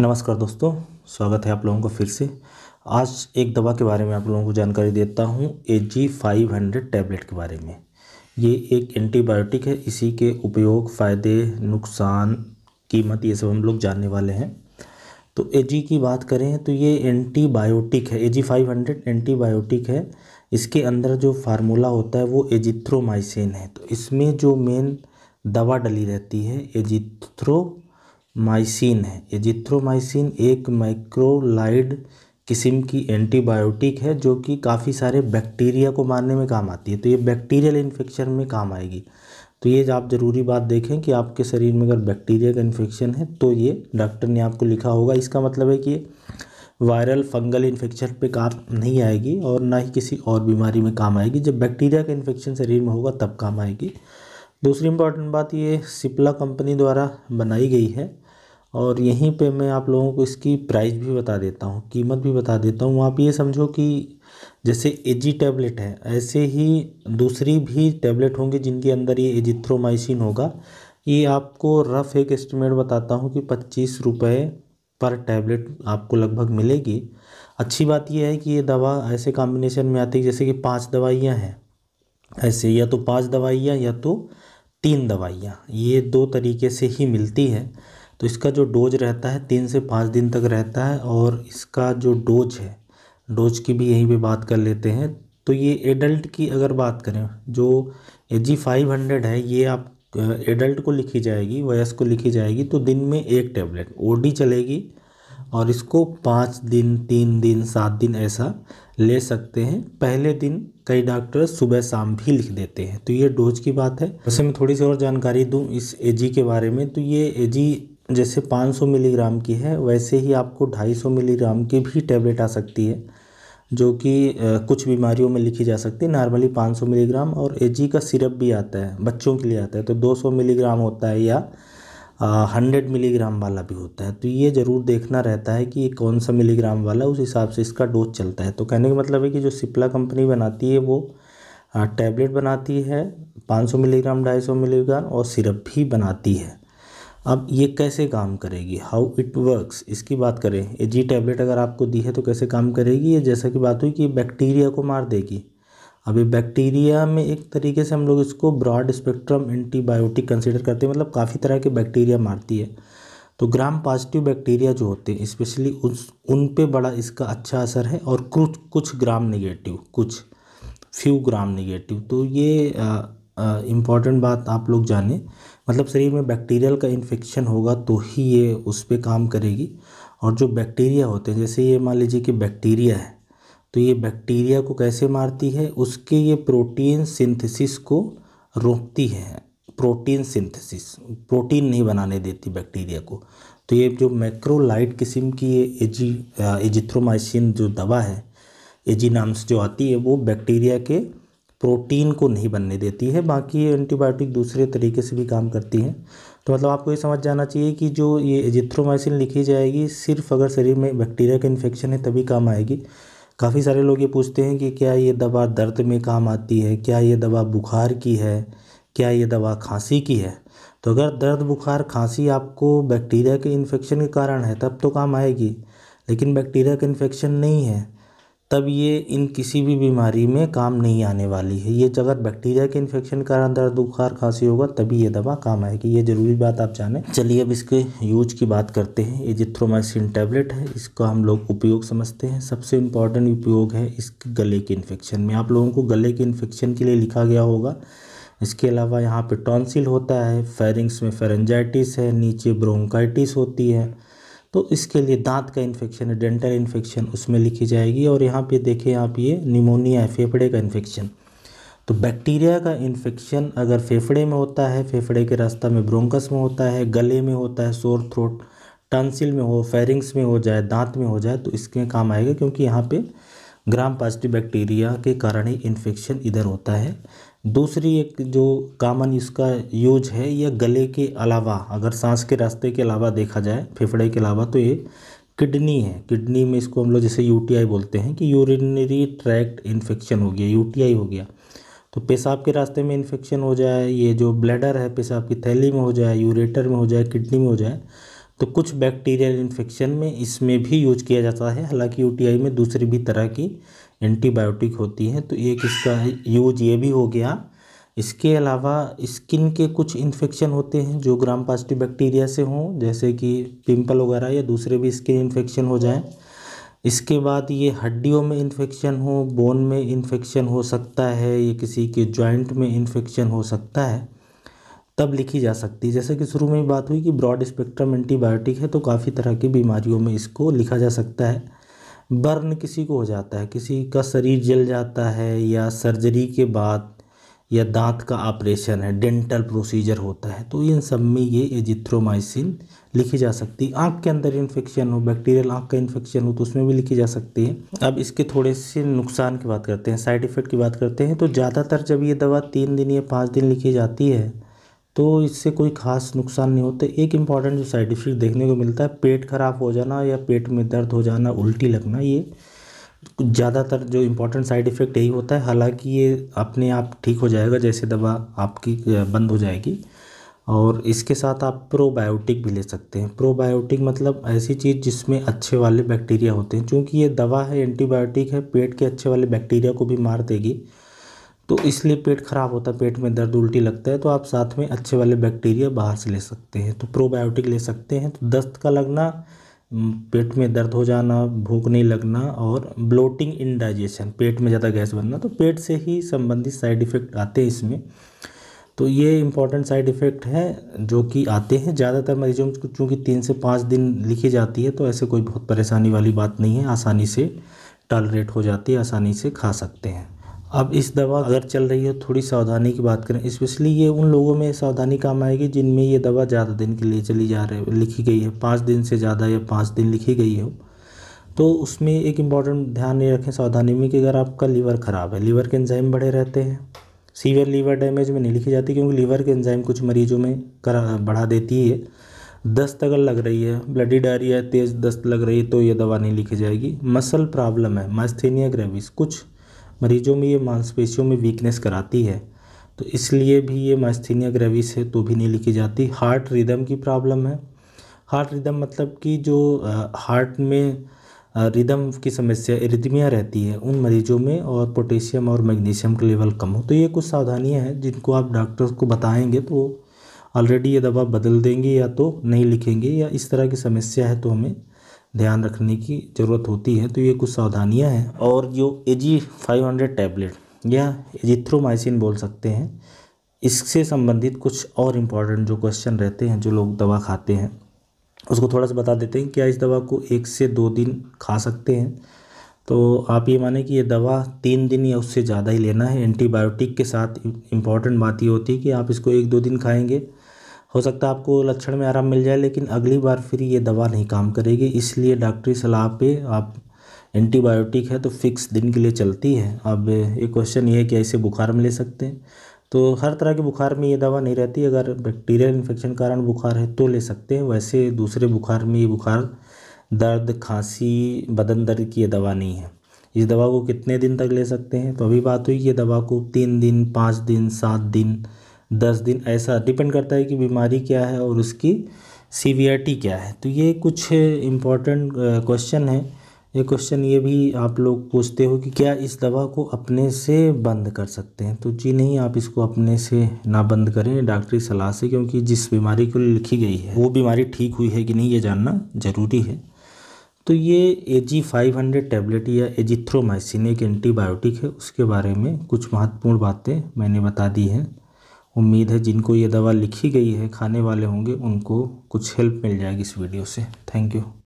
नमस्कार दोस्तों स्वागत है आप लोगों को फिर से आज एक दवा के बारे में आप लोगों को जानकारी देता हूँ A G five hundred tablet के बारे में ये एक एंटीबायोटिक है इसी के उपयोग फ़ायदे नुकसान कीमत ये सब हम लोग जानने वाले हैं तो ए जी की बात करें तो ये एंटीबायोटिक है A G five hundred antibiotic है इसके अंदर जो फार्मूला होता है वो एजिथ्रोमाइसिन है तो इसमें जो मेन दवा डली रहती है एजिथ्रो माइसिन है एजिथ्रोमाइसिन एक माइक्रोलाइड किस्म की एंटीबायोटिक है जो कि काफ़ी सारे बैक्टीरिया को मारने में काम आती है तो ये बैक्टीरियल इन्फेक्शन में काम आएगी तो ये आप ज़रूरी बात देखें कि आपके शरीर में अगर बैक्टीरिया का इन्फेक्शन है तो ये डॉक्टर ने आपको लिखा होगा इसका मतलब है कि ये वायरल फंगल इन्फेक्शन पे काम नहीं आएगी और ना ही किसी और बीमारी में काम आएगी जब बैक्टीरिया का इन्फेक्शन शरीर में होगा तब काम आएगी दूसरी इंपॉर्टेंट बात ये सिप्ला कंपनी द्वारा बनाई गई है और यहीं पे मैं आप लोगों को इसकी प्राइस भी बता देता हूँ कीमत भी बता देता हूँ आप ये समझो कि जैसे एजी टैबलेट है ऐसे ही दूसरी भी टैबलेट होंगी जिनके अंदर ये एजिथ्रोमाइसिन होगा ये आपको रफ़ एक एस्टिमेट बताता हूँ कि पच्चीस रुपये पर टैबलेट आपको लगभग मिलेगी अच्छी बात यह है कि ये दवा ऐसे कॉम्बिनेशन में आती है जैसे कि पाँच दवाइयाँ हैं ऐसे या तो पाँच दवाइयाँ या तो तीन दवाइयाँ ये दो तरीके से ही मिलती हैं तो इसका जो डोज रहता है तीन से पाँच दिन तक रहता है और इसका जो डोज है डोज की भी यहीं पे बात कर लेते हैं तो ये एडल्ट की अगर बात करें जो ए जी फाइव हंड्रेड है ये आप एडल्ट को लिखी जाएगी वयस्क को लिखी जाएगी तो दिन में एक टैबलेट डी चलेगी और इसको पाँच दिन तीन दिन सात दिन ऐसा ले सकते हैं पहले दिन कई डॉक्टर सुबह शाम भी लिख देते हैं तो ये डोज की बात है वैसे मैं थोड़ी सी और जानकारी दूँ इस एजी के बारे में तो ये एजी जैसे 500 मिलीग्राम की है वैसे ही आपको 250 मिलीग्राम की भी टैबलेट आ सकती है जो कि कुछ बीमारियों में लिखी जा सकती है नॉर्मली 500 मिलीग्राम और एजी का सिरप भी आता है बच्चों के लिए आता है तो 200 मिलीग्राम होता है या हंड्रेड मिलीग्राम वाला भी होता है तो ये ज़रूर देखना रहता है कि ये कौन सा मिलीग्राम वाला उस हिसाब से इसका डोज चलता है तो कहने का मतलब है कि जो सिप्ला कंपनी बनाती है वो टैबलेट बनाती है 500 मिलीग्राम 250 मिलीग्राम और सिरप भी बनाती है अब ये कैसे काम करेगी हाउ इट वर्क्स इसकी बात करें ये जी टैबलेट अगर आपको दी है तो कैसे काम करेगी ये जैसा कि बात हुई कि बैक्टीरिया को मार देगी अभी बैक्टीरिया में एक तरीके से हम लोग इसको ब्रॉड स्पेक्ट्रम एंटीबायोटिक कंसिडर करते हैं मतलब काफ़ी तरह के बैक्टीरिया मारती है तो ग्राम पॉजिटिव बैक्टीरिया जो होते हैं स्पेशली उस उन पे बड़ा इसका अच्छा असर है और कुछ कुछ ग्राम नेगेटिव कुछ फ्यू ग्राम नेगेटिव तो ये इम्पॉर्टेंट बात आप लोग जानें मतलब शरीर में बैक्टीरियल का इन्फेक्शन होगा तो ही ये उस पर काम करेगी और जो बैक्टीरिया होते हैं जैसे ये मान लीजिए कि बैक्टीरिया है तो ये बैक्टीरिया को कैसे मारती है उसके ये प्रोटीन सिंथेसिस को रोकती है प्रोटीन सिंथेसिस प्रोटीन नहीं बनाने देती बैक्टीरिया को तो ये जो मैक्रोलाइट किस्म की ये एजी एजिथ्रोमाइसिन जो दवा है एजी नाम्स जो आती है वो बैक्टीरिया के प्रोटीन को नहीं बनने देती है बाकी एंटीबायोटिक दूसरे तरीके से भी काम करती हैं तो मतलब आपको ये समझ जाना चाहिए कि जो ये एजिथ्रोमाइसिन लिखी जाएगी सिर्फ अगर शरीर में बैक्टीरिया का इन्फेक्शन है तभी काम आएगी काफ़ी सारे लोग ये पूछते हैं कि क्या ये दवा दर्द में काम आती है क्या ये दवा बुखार की है क्या ये दवा खांसी की है तो अगर दर्द बुखार खांसी आपको बैक्टीरिया के इन्फेक्शन के कारण है तब तो काम आएगी लेकिन बैक्टीरिया का इन्फेक्शन नहीं है तब ये इन किसी भी बीमारी में काम नहीं आने वाली है ये अगर बैक्टीरिया के इन्फेक्शन का दर्द बुखार खांसी होगा तभी ये दवा काम आएगी ये ज़रूरी बात आप जानें चलिए अब इसके यूज की बात करते हैं ये जिथ्रोमाइसिन टैबलेट है इसका हम लोग उपयोग समझते हैं सबसे इम्पॉर्टेंट उपयोग है इस गले के इन्फेक्शन में आप लोगों को गले के इन्फेक्शन के लिए लिखा गया होगा इसके अलावा यहाँ पर टॉन्सिल होता है फेरिंग्स में फेरेंजाइटिस है नीचे ब्रोंकाइटिस होती है तो इसके लिए दांत का इन्फेक्शन है डेंटल इन्फेक्शन उसमें लिखी जाएगी और यहाँ पे देखें आप ये निमोनिया है फेफड़े का इन्फेक्शन तो बैक्टीरिया का इन्फेक्शन अगर फेफड़े में होता है फेफड़े के रास्ता में ब्रोंकस में होता है गले में होता है सोर थ्रोट टंसिल में हो फेरिंग्स में हो जाए दांत में हो जाए तो इसके काम आएगा क्योंकि यहाँ पर ग्राम पॉजिटिव बैक्टीरिया के कारण ही इन्फेक्शन इधर होता है दूसरी एक जो कामन इसका यूज है यह गले के अलावा अगर सांस के रास्ते के अलावा देखा जाए फेफड़े के अलावा तो ये किडनी है किडनी में इसको हम लोग जैसे यूटीआई बोलते हैं कि यूरिनरी ट्रैक्ट इन्फेक्शन हो गया यूटीआई हो गया तो पेशाब के रास्ते में इन्फेक्शन हो जाए ये जो ब्लैडर है पेशाब की थैली में हो जाए यूरेटर में हो जाए किडनी में हो जाए तो कुछ बैक्टीरियल इन्फेक्शन में इसमें भी यूज किया जाता है हालांकि यूटीआई में दूसरी भी तरह की एंटीबायोटिक होती है तो एक इसका यूज ये भी हो गया इसके अलावा स्किन के कुछ इन्फेक्शन होते हैं जो ग्राम पॉजिटिव बैक्टीरिया से हों जैसे कि पिंपल वगैरह या दूसरे भी स्किन इन्फेक्शन हो जाए इसके बाद ये हड्डियों में इन्फेक्शन हो बोन में इन्फेक्शन हो सकता है ये किसी के जॉइंट में इन्फेक्शन हो सकता है तब लिखी जा सकती है जैसे कि शुरू में ही बात हुई कि ब्रॉड स्पेक्ट्रम एंटीबायोटिक है तो काफ़ी तरह की बीमारियों में इसको लिखा जा सकता है बर्न किसी को हो जाता है किसी का शरीर जल जाता है या सर्जरी के बाद या दांत का ऑपरेशन है डेंटल प्रोसीजर होता है तो इन सब में ये एजिथ्रोमाइसिन लिखी जा सकती है आँख के अंदर इन्फेक्शन हो बैक्टीरियल आँख का इन्फेक्शन हो तो उसमें भी लिखी जा सकती है अब इसके थोड़े से नुकसान की बात करते हैं साइड इफ़ेक्ट की बात करते हैं तो ज़्यादातर जब ये दवा तीन दिन या पाँच दिन लिखी जाती है तो इससे कोई खास नुकसान नहीं होता एक इम्पॉर्टेंट जो साइड इफ़ेक्ट देखने को मिलता है पेट खराब हो जाना या पेट में दर्द हो जाना उल्टी लगना ये ज़्यादातर जो इम्पोर्टेंट साइड इफ़ेक्ट यही होता है हालांकि ये अपने आप ठीक हो जाएगा जैसे दवा आपकी बंद हो जाएगी और इसके साथ आप प्रोबायोटिक भी ले सकते हैं प्रोबायोटिक मतलब ऐसी चीज़ जिसमें अच्छे वाले बैक्टीरिया होते हैं क्योंकि ये दवा है एंटीबायोटिक है पेट के अच्छे वाले बैक्टीरिया को भी मार देगी तो इसलिए पेट खराब होता है पेट में दर्द उल्टी लगता है तो आप साथ में अच्छे वाले बैक्टीरिया बाहर से ले सकते हैं तो प्रोबायोटिक ले सकते हैं तो दस्त का लगना पेट में दर्द हो जाना भूख नहीं लगना और ब्लोटिंग इनडाइजेशन पेट में ज़्यादा गैस बनना तो पेट से ही संबंधित साइड इफ़ेक्ट आते हैं इसमें तो ये इम्पॉर्टेंट साइड इफ़ेक्ट हैं जो कि आते हैं ज़्यादातर मरीजों को चूँकि तीन से पाँच दिन लिखी जाती है तो ऐसे कोई बहुत परेशानी वाली बात नहीं है आसानी से टॉलरेट हो जाती है आसानी से खा सकते हैं अब इस दवा अगर चल रही है थोड़ी सावधानी की बात करें स्पेशली ये उन लोगों में सावधानी काम आएगी जिनमें ये दवा ज़्यादा दिन के लिए चली जा रही है लिखी गई है पाँच दिन से ज़्यादा या पाँच दिन लिखी गई हो तो उसमें एक इम्पॉर्टेंट ध्यान ये रखें सावधानी में कि अगर आपका लीवर ख़राब है लीवर के एंजाइम बढ़े रहते हैं सीवियर लीवर डैमेज में नहीं लिखी जाती क्योंकि लीवर के एंजाइम कुछ मरीजों में करा बढ़ा देती है दस्त अगर लग रही है ब्लडी डायरिया तेज़ दस्त लग रही है तो ये दवा नहीं लिखी जाएगी मसल प्रॉब्लम है मास्थेनिया ग्रेविस कुछ मरीजों में ये मांसपेशियों में वीकनेस कराती है तो इसलिए भी ये मास्थीनिया ग्रेविस है तो भी नहीं लिखी जाती हार्ट रिदम की प्रॉब्लम है हार्ट रिदम मतलब कि जो हार्ट में रिदम की समस्या रिदमिया रहती है उन मरीजों में और पोटेशियम और मैग्नीशियम का लेवल कम हो तो ये कुछ सावधानियाँ हैं जिनको आप डॉक्टर्स को बताएंगे तो ऑलरेडी ये दवा बदल देंगे या तो नहीं लिखेंगे या इस तरह की समस्या है तो हमें ध्यान रखने की ज़रूरत होती है तो ये कुछ सावधानियाँ हैं और जो A G five hundred tablet या एजिथ्रोमाइसिन बोल सकते हैं इससे संबंधित कुछ और इम्पॉर्टेंट जो क्वेश्चन रहते हैं जो लोग दवा खाते हैं उसको थोड़ा सा बता देते हैं क्या इस दवा को एक से दो दिन खा सकते हैं तो आप ये माने कि ये दवा तीन दिन या उससे ज़्यादा ही लेना है एंटीबायोटिक के साथ इम्पॉर्टेंट बात ये होती है कि आप इसको एक दो दिन खाएंगे हो सकता है आपको लक्षण में आराम मिल जाए लेकिन अगली बार फिर ये दवा नहीं काम करेगी इसलिए डॉक्टरी सलाह पे आप एंटीबायोटिक है तो फिक्स दिन के लिए चलती है अब ये क्वेश्चन ये है कि ऐसे बुखार में ले सकते हैं तो हर तरह के बुखार में ये दवा नहीं रहती अगर बैक्टीरियल इन्फेक्शन कारण बुखार है तो ले सकते हैं वैसे दूसरे बुखार में ये बुखार दर्द खांसी बदन दर्द की ये दवा नहीं है इस दवा को कितने दिन तक ले सकते हैं तो अभी बात हुई कि ये दवा को तीन दिन पाँच दिन सात दिन दस दिन ऐसा डिपेंड करता है कि बीमारी क्या है और उसकी सीवियरिटी क्या है तो ये कुछ इम्पॉर्टेंट क्वेश्चन है ये क्वेश्चन ये भी आप लोग पूछते हो कि क्या इस दवा को अपने से बंद कर सकते हैं तो जी नहीं आप इसको अपने से ना बंद करें डॉक्टरी सलाह से क्योंकि जिस बीमारी को लिखी गई है वो बीमारी ठीक हुई है कि नहीं ये जानना ज़रूरी है तो ये A G five hundred tablet या एजिथ्रोमाइसिन एक एंटीबायोटिक है उसके बारे में कुछ महत्वपूर्ण बातें मैंने बता दी हैं उम्मीद है जिनको ये दवा लिखी गई है खाने वाले होंगे उनको कुछ हेल्प मिल जाएगी इस वीडियो से थैंक यू